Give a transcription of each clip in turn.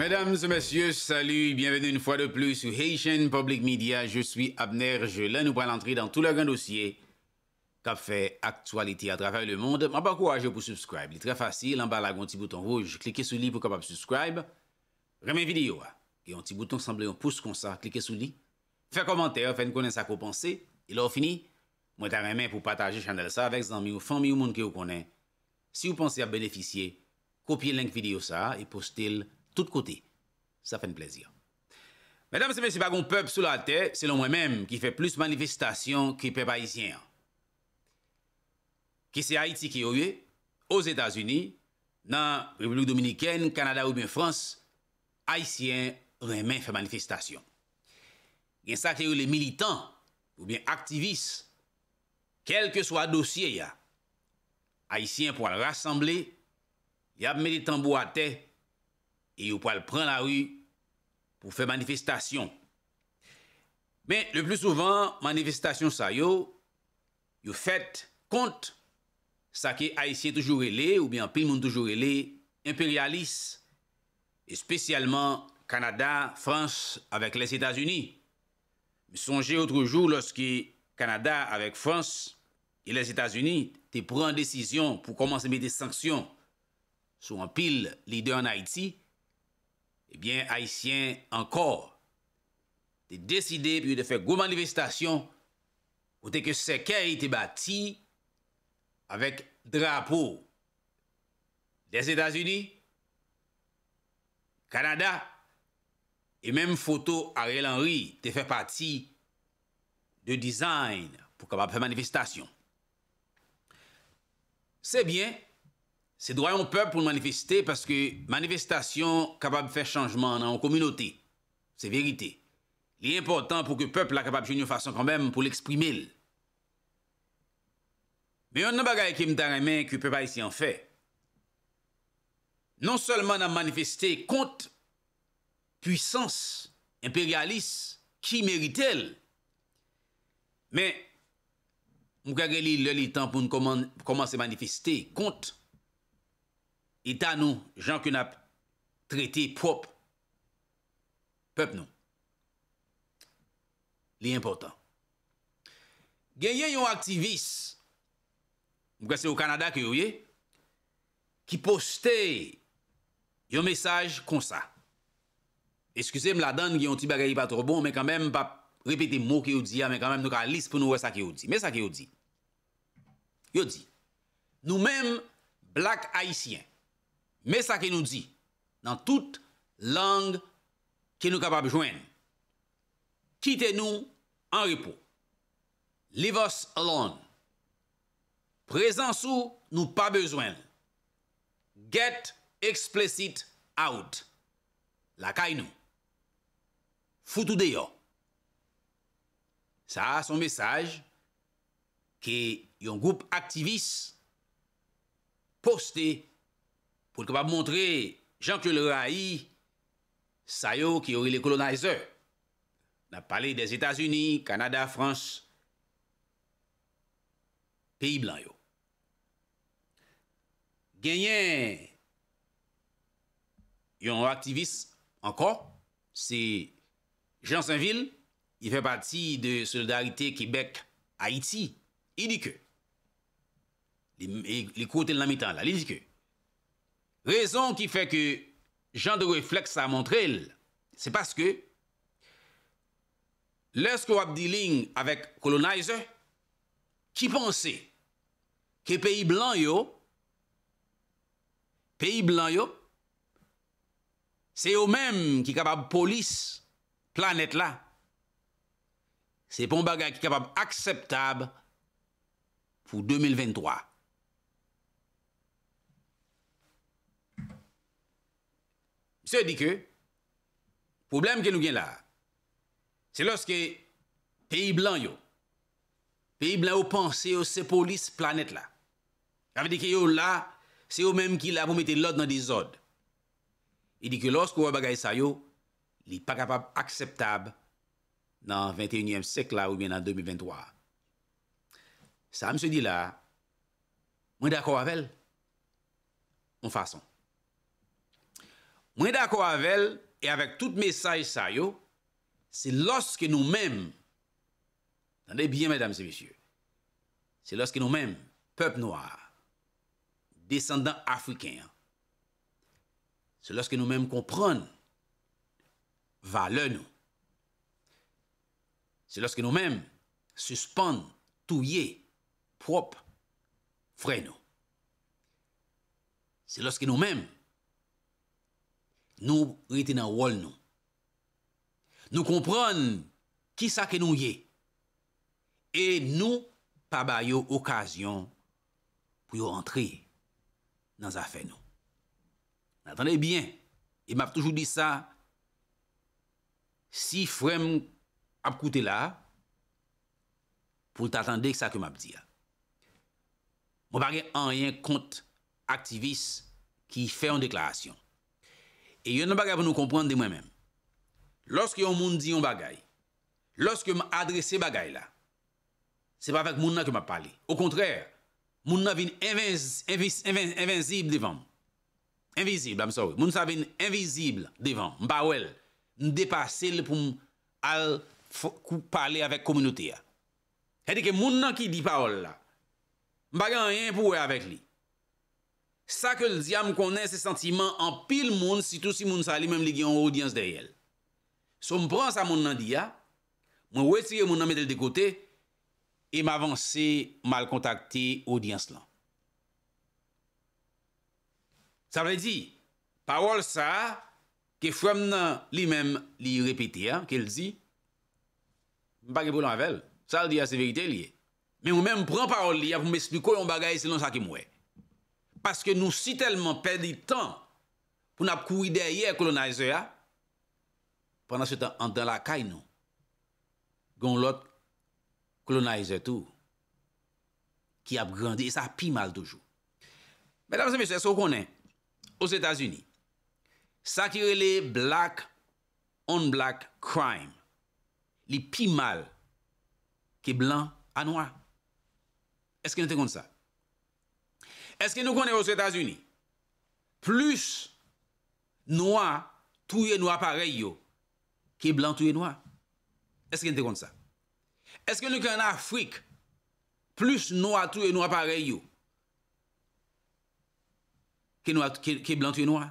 Mesdames et messieurs, salut, bienvenue une fois de plus sur Haitian Public Media. Je suis Abner je Gelin. Nous prenons l'entrée dans tout le grand dossier qui fait actualité à travers le monde. Je pas courage pour subscribe. est très facile. En bas, là, un petit bouton rouge. Cliquez sur lui pour capable subscribe. Remets vidéo. Hein. Et un petit bouton semble un pouce comme ça. Cliquez sur lui. Faites commentaire, faites connaître ça que vous pensez. Et là, fini. Moi, t'as pour partager channel ça avec amis ou famille ou monde que vous connaissez. Si vous pensez à bénéficier, copiez le link vidéo ça et postez-le Tout kote, sa fè n plezyon. Mèdame se mèsi bagon pèp sou la te, se l'on mè mèm ki fè plus manifestasyon ki pèp Haitien. Ki se Haiti ki ouye, ouz Etats-Unis, nan Republik Dominikèn, Kanada ou bien Frans, Haitien ou mè mè fè manifestasyon. Gen sa ki ouye le militant, ou bien aktivist, kel ke swa dosye ya, Haitien pou an rassemblé, yap meditambou a te, e yo pou al pran la ru pou fè manifestasyon. Men, le plus souvan, manifestasyon sa yo, yo fèt kont sa ki Haitien toujou ele, oubyen pil moun toujou ele, imperialis, espesyalman Kanada, Frans, avèk les Etats-Unis. Mè sonjè autrejou lòs ki Kanada avèk Frans et les Etats-Unis te pran desisyon pou komanse mè de sanksyon sou an pil lider an Haiti, ebyen Haitien ankor te deside pi ou te fe goumanivestasyon ou te ke sekeye te bati avèk drapo des Etats-Unis, Kanada, e mèm foto Ariel Henry te fe pati de dizayn pou kap apèmanivestasyon. Sebyen, Se drayon pep pou manifeste paske manifestasyon kapab fè chanjman nan ou kominote. Se verite. Li important pou ke pep la kapab joun yo fason konbèm pou l'exprime l. Me yon nan bagay ke mtaremen ki pep a yisi an fè. Non solman nan manifeste kont puissance imperialis ki merite l. Me mkage li l li tan pou koman se manifeste kont Eta nou, jankou na trete pop pep nou. Li important. Genye yon aktivis mou kase yo Kanada ki yo ye ki poste yon mesaj kon sa. Eskuse m la dan ki yon ti bagayi pa tro bon, men kanmem pa repete mou ki yo di ya, men kanmem nou ka lis pou nou we sa ki yo di. Yo di. Nou menm blak haisyen Mè sa ki nou di, nan tout lang ki nou ka pa bejwen. Kite nou, an ripo. Leave us alone. Prezen sou, nou pa bejwen. Get explicit out. La kay nou. Foutou de yo. Sa a son mesaj ki yon goup aktivis poste pour le capable montrer Jean-Claude Raï, ça qui aurait les colonisateurs. On a parlé des États-Unis, Canada, France, pays blancs. Gagné, un activiste encore, c'est Jean Saint-Ville, il fait partie de Solidarité Québec-Haïti. Il dit que, les, côtés de la mi il dit que, Rezon ki fe ke jan de refleks a Montrelle, se paske, leske wap di ling avèk kolonizer, ki ponse ke peyi blan yo, peyi blan yo, se yo menm ki kapab polis planet la, se pon bagay ki kapab akseptab pou 2023. Se di ke, poublem ke nou gen la, se loske peyi blan yo, peyi blan ou pan, se yo sepolis planet la. Kave di ke yo la, se yo menm ki la pou mette l'od nan diz od. E di ke loske wè bagay sa yo, li pa kapab akseptab nan 21e sekl la ou bien nan 2023. Sa mse di la, mwen de akwavel, mwen fason. Moi e d'accord avec elle et avec tout message ça yo, c'est lorsque nous-mêmes Attendez bien mesdames et messieurs. C'est lorsque nous-mêmes, peuple noir, descendant africain. C'est lorsque nous-mêmes comprenons valeur nous. C'est lorsque nous-mêmes suspendons touiller propre frère nous. C'est lorsque nous-mêmes nou rete nan wol nou. Nou kompron ki sa ke nou ye e nou pa bayo okasyon pou yo rentre nan zafè nou. M'atande bien, e map toujou di sa si frem ap koute la pou t'atande sa ke map di ya. M'apage anyen kont aktivis ki fe an deklarasyon. E yon nan bagay pou nou kompran de mwen men. Lorske yon moun di yon bagay, lorske m adrese bagay la, se pa vek moun nan ke m ap pale. Ou kontrèr, moun nan vin envenzib devan. Envenzib, am sorry. Moun nan sa vin envenzib devan. M pa ouel, m depase l pou al pou pale avek kominote ya. E di ke moun nan ki di pa ouel la, m bagay an yon pou e avek li. sa ke l diya m konen se sentiman an pil moun si tout si moun sa li mèm li gyan ou diyan se deryèl. So m pran sa moun nan diya, m wè tiye moun nan metel de kote, e m avansè mal kontakte ou diyan se lan. Sa m wè di, parol sa, ke fwèm nan li mèm li repete, ke l di, m pa ge pou lan avèl, sa l diya se verite liye, m mèm pran parol liya pou m esli kou yon bagay se lan sa ke m wè. Paske nou si telman perdi tan pou nap koui derye kolonize ya, pandan se tan andan la kay nou, goun lot kolonize tou, ki ap grandi, e sa ap pi mal toujou. Mèdames et messieurs, sou konen, ou s'Etats-Unis, sakire le black on black crime, li pi mal ki blan anwa. Eske nou te kon sa? Eske nou konnen yo e sou Etats-Uni, plus noua touye noua pareyo ki blan touye noua? Eske nou te kon sa? Eske nou kon Afrik, plus noua touye noua pareyo ki blan touye noua?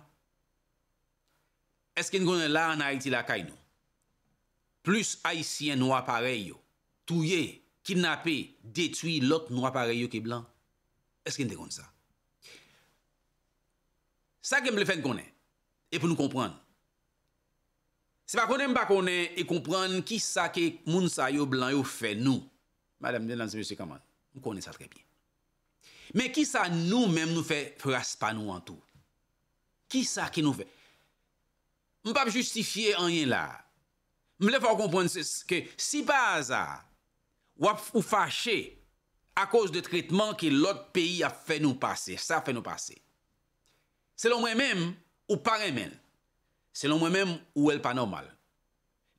Eske nou kon la nan Haiti la kainou? Plus Haitien noua pareyo touye kinapé detui lot noua pareyo ki blan? Eske nou te kon sa? Sa ke m le fen konen? E pou nou konpren. Se pa konen, m pa konen e konpren ki sa ke moun sa yo blan yo fe nou. Madame, m kone sa tre pi. Me ki sa nou men nou fe fras pa nou an tou. Ki sa ki nou fe? M pa m justifiye anyen la. M le fò konpren se se ke si ba aza wap ou fache a kòz de tritman ki lòt peyi a fe nou pase, sa fe nou pase. Selon mwen men, ou pare men, selon mwen men, ou el pa normal,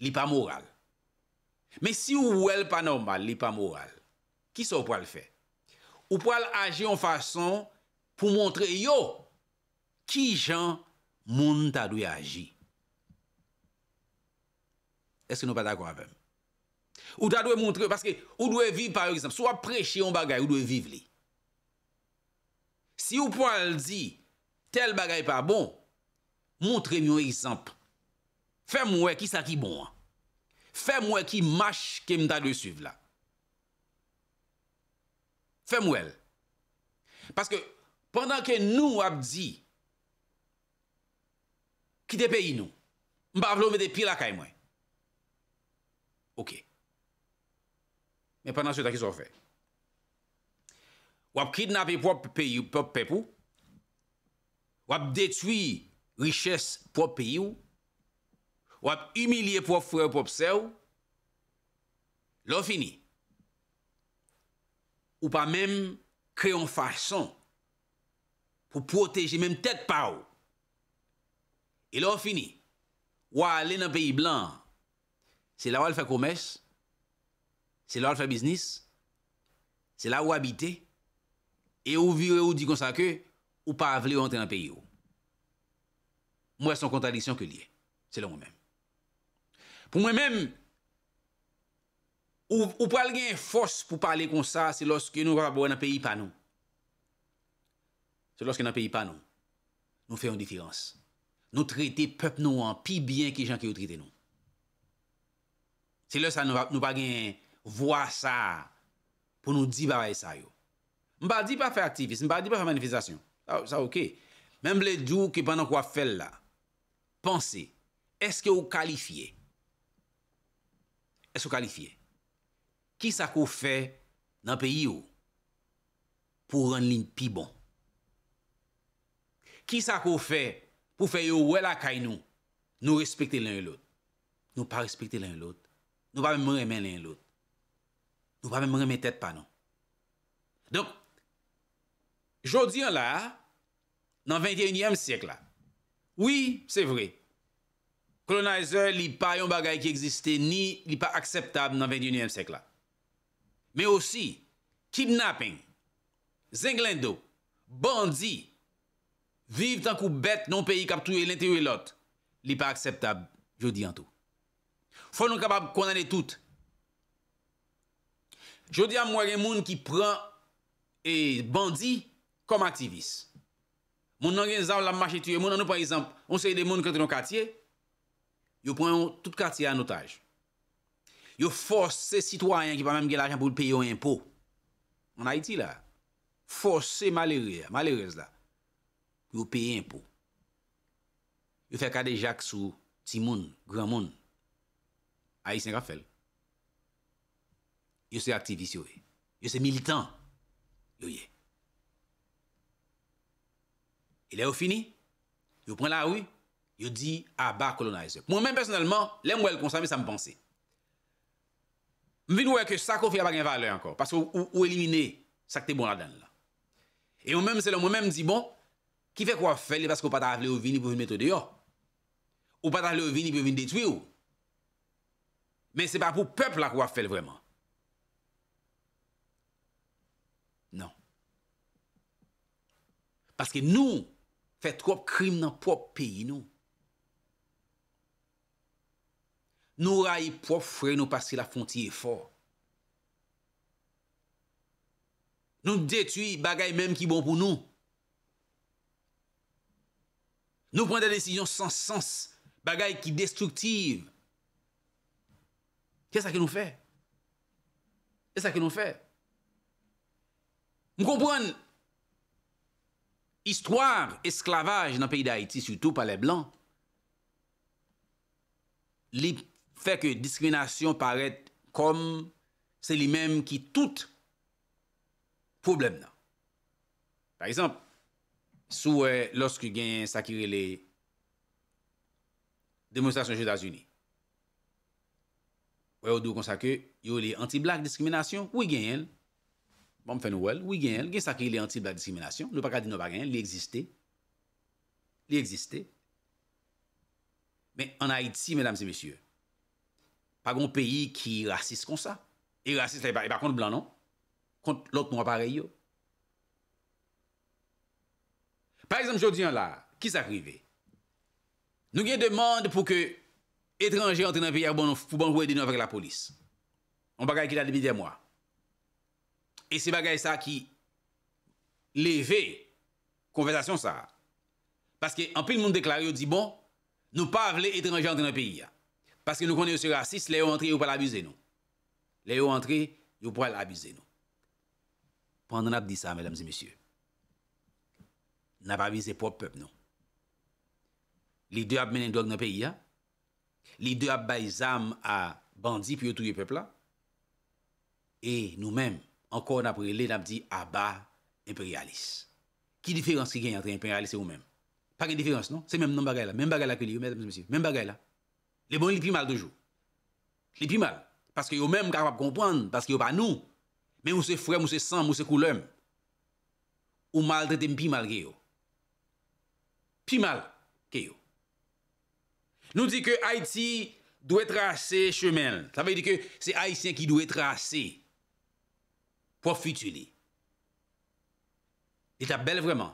li pa moral. Men si ou ou el pa normal, li pa moral, ki sa ou pou al fe? Ou pou al aji an fason pou montre yo ki jan moun ta dwe aji? Eske nou pa ta kwa vèm? Ou ta dwe montre yo, parceke ou dwe vive par exemple, sou apreche yon bagay, ou dwe vive li. Si ou pou al di tel bagay pa bon, moun tremyon yi sanp. Fè mwen ki sa ki bon an. Fè mwen ki mash ke mda lè suv la. Fè mwen. Paske, pandan ke nou ap di, ki te peyi nou, mba avlou me de pi la kay mwen. Ok. Men pandan sou ta ki sou fè. Wap kidnap yi e pop pey pou, wap detwi riches prop peyi ou, wap humiliye prop frè ou prop sè ou, lò fini. Ou pa mèm kre yon fason pou proteje mèm tèt pa ou. E lò fini. Wò alè nan peyi blan, se la wò al fè komès, se la wò al fè biznis, se la wò abite, e ou vire ou di konsake ou, ou pa vle yon ten an peyi yo. Mwen son kontradisyon ke liye. Se lè mwen mèm. Pou mwen mèm, ou pral gen fos pou pale kon sa, se loske nou rabo an an peyi pa nou. Se loske an an peyi pa nou, nou fè yon difirans. Nou trete pep nou an pi byen ki jan ki yo trete nou. Se lè sa nou pa gen vwa sa pou nou di baray sa yo. Mwen pa di pa fè aktivist, mwen pa di pa fè manifestasyon. Ah, Mèm le djou ki panan kwa fèl la, Pansi, Eske ou kalifiye? Eske ou kalifiye? Ki sa kou fè nan peyi ou? Pou ron lin pi bon. Ki sa kou fè pou fè yo wè la kay nou? Nou respekte lè lè lòt. Nou pa respekte lè lòt. Nou pa mè mè mè lè lòt. Nou pa mè mè mè tèt pa nou. Donk, jodi an la, nan 21èm sèk la. Oui, sè vre. Kolonizer li pa yon bagay ki egziste ni li pa akseptab nan 21èm sèk la. Me osi, kidnapping, zenglendo, bandi, viv tan kou bet non peyi kaptou e lentewe lot, li pa akseptab jodi an tou. Fon nou kabab kondane tout. Jodi an mwere moun ki pran e bandi kom aktivis. Moun nan gen zav la machetuyen, moun nan nou par exemple, moun se yede moun kante yon katye, yo pon yon tout katye anotaj. Yo force se sitwayen ki pa mèm gel ajan pou yon peye yon impou. Moun Haiti la, force se malerye, maleryez la, pou yon peye yon impou. Yo fè kade jak sou timoun, gramoun, a yi Sengafel. Yo se aktivis yo e, yo se militant yo ye. E le ou fini, yo pren la ah, ou, yo di, aba kolonize. Mwen men personelman, le mwen el konsami, sa mpansi. Mwen vin wè ke sa konfi apak yon valè anko, pasko ou elimine sakte bon la den la. E mwen men selon, mwen men di bon, ki fe kwa fel e pasko pata avle ou vini pou vin metode yo? Ou pata avle ou vini pou vin detwi ou? Men se pa pou pepl la kwa fel vreman. Nan. Paske nou, Fè trop krim nan prop peyi nou. Nou rayi prop fre nou pasi la fonti e for. Nou detui bagay menm ki bon pou nou. Nou prende desisyon sans sens. Bagay ki destruktive. Kè sa ke nou fè? Kè sa ke nou fè? Mou kompwen... Histoire esklavage nan peyi d'Haïti, surtout pa le blan, li fè ke diskriminasyon paret kom se li menm ki tout problem nan. Par exemple, sou wè euh, loske gen sakire le demonstrasyon Jeudas-Unis, wè ou dou konsake yo le anti-black diskriminasyon, wè gen el. ou bon, m fè nou wèl, wè gen, gen sakri lè anti-black discrimination, nou pa kade nou wè gen, lè existè. Lè existè. Mè, an Haiti, mèdames et messieurs, pa gon peyi ki raciste kon sa, e raciste, e pa e kont blanon, kont lòt nou wè pareyo. Par exemple, jodi an la, ki sakri vè? Nou gen demande pou ke etranje entrenan peyi, bon, pou ban wè dinon vè la polis. On pa kade ki la debi dè mwa. E se bagay sa ki leve konversasyon sa. Paske anpil moun deklari ou di bon, nou pa avle etre njante nan peyi ya. Paske nou konye ou se rasis, le yo antre yo pou al abize nou. Le yo antre yo pou al abize nou. Pwenden ap di sa, mèlèm zi mèsyè. N ap avize pou ap pep nou. Li de ap menen do ak nan peyi ya. Li de ap bay zam a bandi pi yo tou ye pepla. E nou mèm ankon apre lè nam di Abba Imperialis. Ki diferans ki gen yantre Imperialis e ou mèm? Pari diferans, non? Se mèm nan bagay la, mèm bagay la ke li yo, mèm bagay la. Lè bon li pi mal de jou. Li pi mal. Paske yo mèm kapap kompwande, paske yo pa nou. Mèm ou se fwèm, ou se san, ou se koulèm. Ou mal de te pi mal geyo. Pi mal geyo. Nou di ke Haiti dwe trase chemel. Sa ve di ke se Haitien ki dwe trase chemel. profi tu li. Et ap bel vreman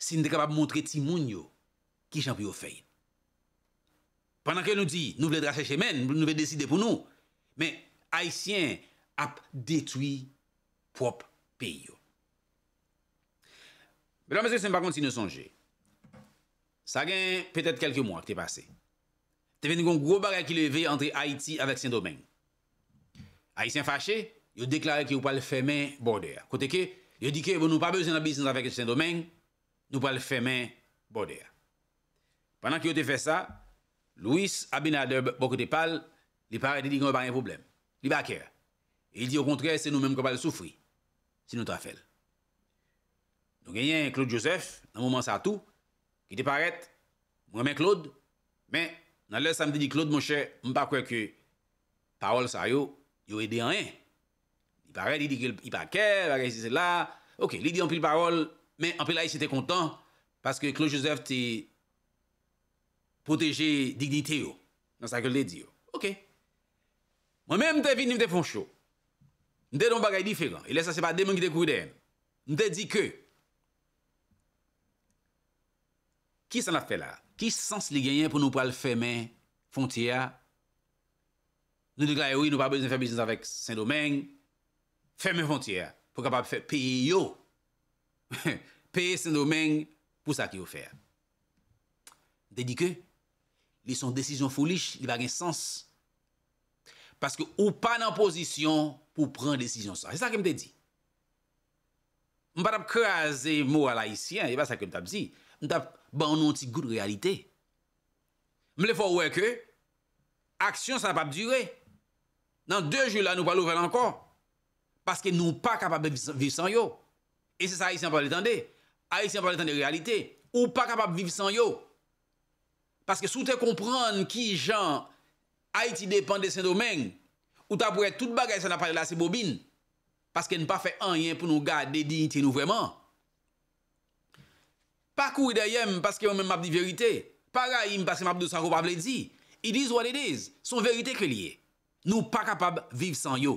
si nou de kapab montre ti moun yo ki chanp yo fey. Panan ke nou di, nou vle drache chemen, nou vle deside pou nou, men Haitien ap detwi prop peyo. Belon mese se mpa konti ne sonje, sa gen petet kelke mwa ki te pase. Te veni kon gro barak ki leve entre Haiti avek Sien Domen. Haitien fache? yo deklare ki yo pal fèmen bordea. Kote ke, yo di ke, yo nou pa bezè nan bisnes avèk et sèndomèng, nou pal fèmen bordea. Panan ki yo te fè sa, Louis Abinader bokote pal, li parè de di kon parè yon poublem. Li bakè. E di yo kontre, se nou mèm ko pal soufri. Se nou trafèl. Nou genyen Claude Joseph, nan mouman sa tou, ki te parèt, mou remè Claude, men nan lè samdi di Claude Moshè, mou pa kwek yo, parol sa yo, yo edè anè. Barè di di ki y pa kè, barè di si se la. Ok, li di anpil parol, men anpil la y si te kontan, paske Claude Joseph ti proteje dignite yo. Nan sa ke lè di yo. Ok. Mwen mè mte vin nou te fon chou. Mte don bagay diferent. E lè sa se pa deman ki te kou den. Mte di ke ki san la fè la? Ki sans li genyen pou nou pral fè men fon tia? Nou dekla yo, nou pa bezè fè bizèz avèk Saint-Domingue, Fè mè fontyè, pou kap ap fè pe yo. Peye sèndou men, pou sa ki yo fè. Te di ke, li son desisyon folish, li va gen sens. Paske ou pa nan posisyon pou pran desisyon sa. Se sa ki m te di. M pa tap kaze mou alayisyen, e ba sa ki m tap zi. M tap ban nou an ti gout realite. M le fò wè ke, aksyon sa pa ap dure. Nan de jè la nou pa lou fè nan kon. Paske nou pa kapab viv san yo. E se sa Haitien pa paletande. Haitien pa paletande realite. Ou pa kapab viv san yo. Paske sou te kompran ki jan Haitien depande se domen. Ou ta pou et tout bagay san apare la se bobine. Paske nou pa fe anyen pou nou gade de dignite nou vreman. Pakou ideyem paske yon men map di verite. Para yon paske map de sa kou pa vle di. Yon di zwa dey diz. Son verite ke liye. Nou pa kapab viv san yo.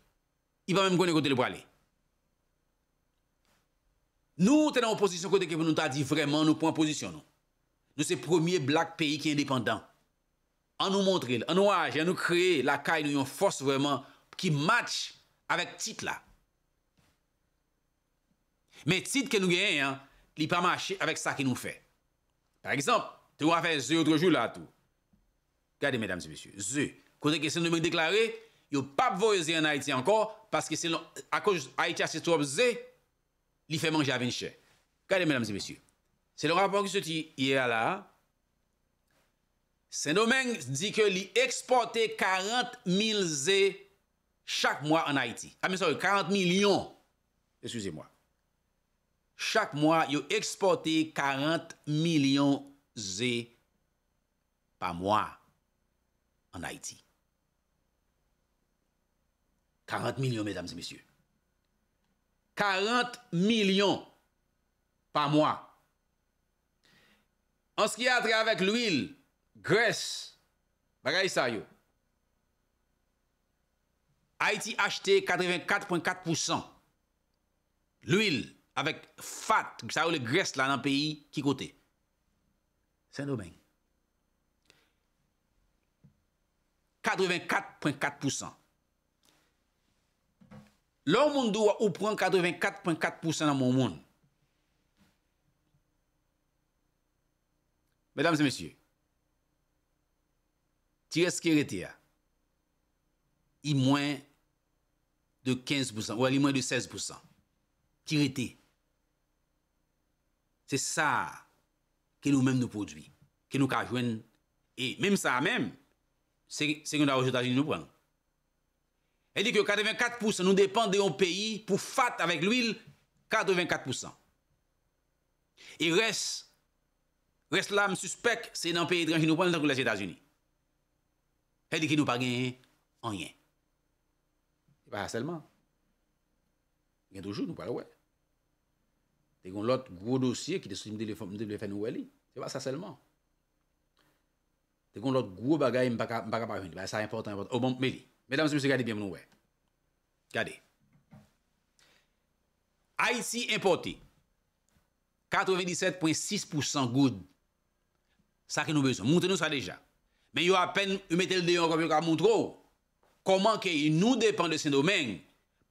I pa mèm gwen lè kote lè bralè. Nou tè nan ou posisyon kote ke pou nou ta di vreman nou pon posisyon nou. Nou se promye blak peyi ki indépendant. An nou montre lè, an nou aje, an nou kre lakay nou yon fos vreman ki match avèk tit lè. Mè tit ke nou gen, li pa match avèk sa ki nou fè. Par exemple, te wè a fè zè outre joul lè a tou. Gade mèdames et messieurs, zè. Kote ke sen nou mèr deklarè, zè. a pas voyager en Haïti encore parce que c'est à cause Haïti a ses trop il fait manger à chèques. Regardez mesdames et messieurs. C'est le rapport qui se dit hier là. Saint-Domingue dit que il exportait 40 000 zé chaque mois en Haïti. Ah 40 millions. Excusez-moi. Chaque mois, il exportait 40 millions zé par mois en Haïti. 40 milyon, mesdames et messieurs. 40 milyon pa mwa. An skia tre avèk l'ouil, gres, bagay sa yo. Haiti achete 84.4%. L'ouil, avèk fat, sa yo le gres la nan peyi, ki kote. Sendo beng. 84.4%. L'homme monde doit ou prend 84.4% dans mon monde. Mesdames et messieurs, tirer ce qui est hein. il moins de 15% ou il moins de 16%. C'est ça que nous-mêmes nous produisons, que nous Et même ça même, c'est que nous avons nous prenons. E di ki yo 84% nou depande yon peyi pou fat avèk l'huil, 84%. E res, res la msuspek se nan peyi drangin nou pan nan kou les Etats-Unis. E di ki nou pa gen enyen. E pa sa selman. Gen toujou nou pa l'ouè. Te kon lot gro dosye ki de sou si mde le fè nou wè li. E pa sa selman. Te kon lot gro bagay mpa kapar yon. E sa yon fòr tan yon fòr tan. O bon mp me li. Mesdames et monsieurs, gade bien moun wè. Gade. A y si importi, 97.6% goud, sa ki nou bezon. Moun te nou sa deja. Men yo apen, yo metel deyo an komyo ka moun tro, koman ke y nou depan de sen domen,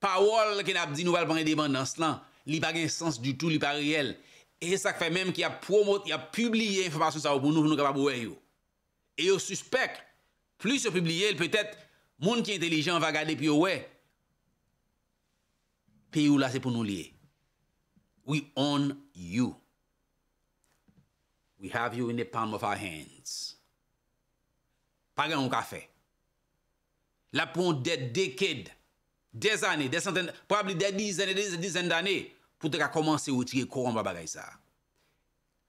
pa wòl ken ap di nou valpon en depan nan slan, li pa gen sens du tout, li pa riel. E sa ke fè mèm ki a promote, ki a publie informasyon sa wopon nou, pou nou kapap wè yo. E yo suspek, plus yo publie, el petèt, Moun ki intelijen va gade pi yo we. Pi yo la se pou nou liye. We own you. We have you in the palm of our hands. Pagè yon ka fe. La pou yon dekèd, dez anè, dezenten, pou abli de dizen, dezen, dezen d'anè, pou te ka komanse ou tige koron ba bagay sa.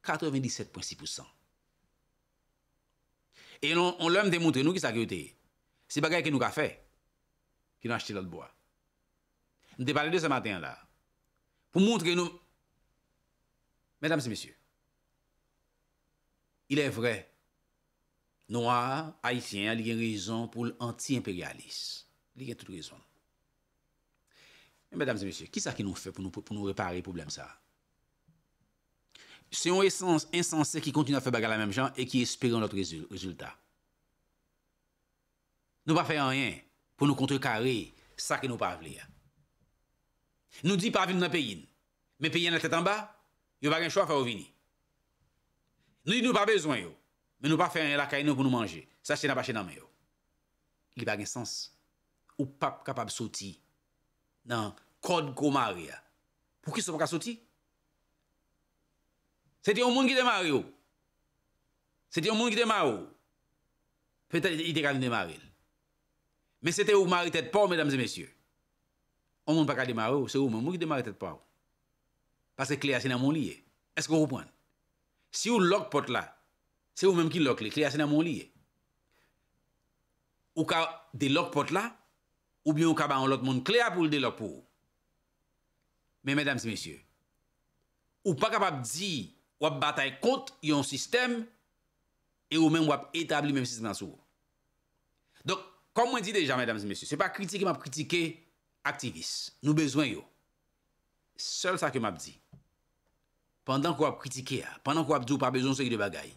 97.6%. E yon lèm demontre nou ki sakyo teye. C'est C'est bagay nous fait, fait, qui nous acheté notre bois. nous avons parlé de ce matin là pour montrer nous... mesdames et messieurs, il est vrai, noir, haïtien, il y a une raison pour lanti impérialisme Il y a toute raison. Mais mesdames et messieurs, qui ça qui nous fait pour nous, pour nous réparer le problème ça? C'est un essence insensé qui continue à faire bagarre la même gens et qui espère notre résultat. Nou pa fè an yen pou nou kontre kare, sa ki nou pa avlè ya. Nou di pa avlè nan peyin, men peyin nan tèt an ba, yo pa gen chwa fè avlè ni. Nou di nou pa bezwen yo, men nou pa fè an yen la kain nou pou nou manje, sa ki nan pa chè nan men yo. Li pa gen sens. Ou pap kapab soti nan kod gomare ya. Pou ki sou pa ka soti? Se ti yon moun ki demare yo. Se ti yon moun ki demare yo. Pe te yon moun ki demare yo. Pe te yon moun ki demare yo. Men se te ou maritet pa ou, mesdames et messieurs. Ou moun pa ka demar ou, se ou moun moun ki demaritet pa ou. Pase klea se nan moun liye. Eskou ou pwenn? Si ou lok pot la, se ou moun moun ki lok le, klea se nan moun liye. Ou ka de lok pot la, ou byon ou ka ba an lok moun klea pou l de lok pou. Men mesdames et messieurs. Ou pa kapap di wap batay kont yon sistem, e ou moun wap etabli men sistem nan sou wap. Kom mwen di deja, mèdames et messieurs, se pa kritik yon ap kritike aktivis, nou bezwen yon. Sèl sa ke m ap di, pandan kwa ap kritike a, pandan kwa ap di ou pa bezon se ki de bagay,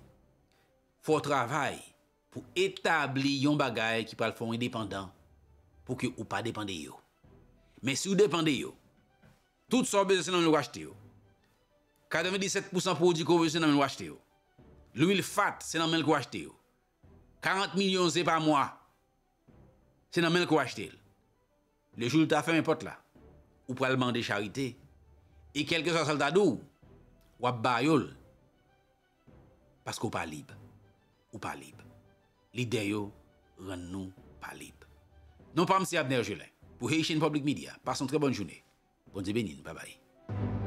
fò travay pou etabli yon bagay ki pa l'fon indépendant pou ki ou pa depande yon. Mè si ou depande yon, tout sa bezè se nan men wachte yon. 97% pou di kou bezè se nan men wachte yon. L'ouil fat se nan men wachte yon. 40 milyon zè pa mwa, C'est dans le ko jour où Le as fait un pote là, Ou pour pour de charité et kelke d'où, ou à bayol. parce ou pas libre. Ou pas libre. L'idée, rend nous pas pas libre Non pas Monsieur Abner Jolin. Pour Haitian Public Media. Passe une très bonne journée. Bonne journée. Bye bye.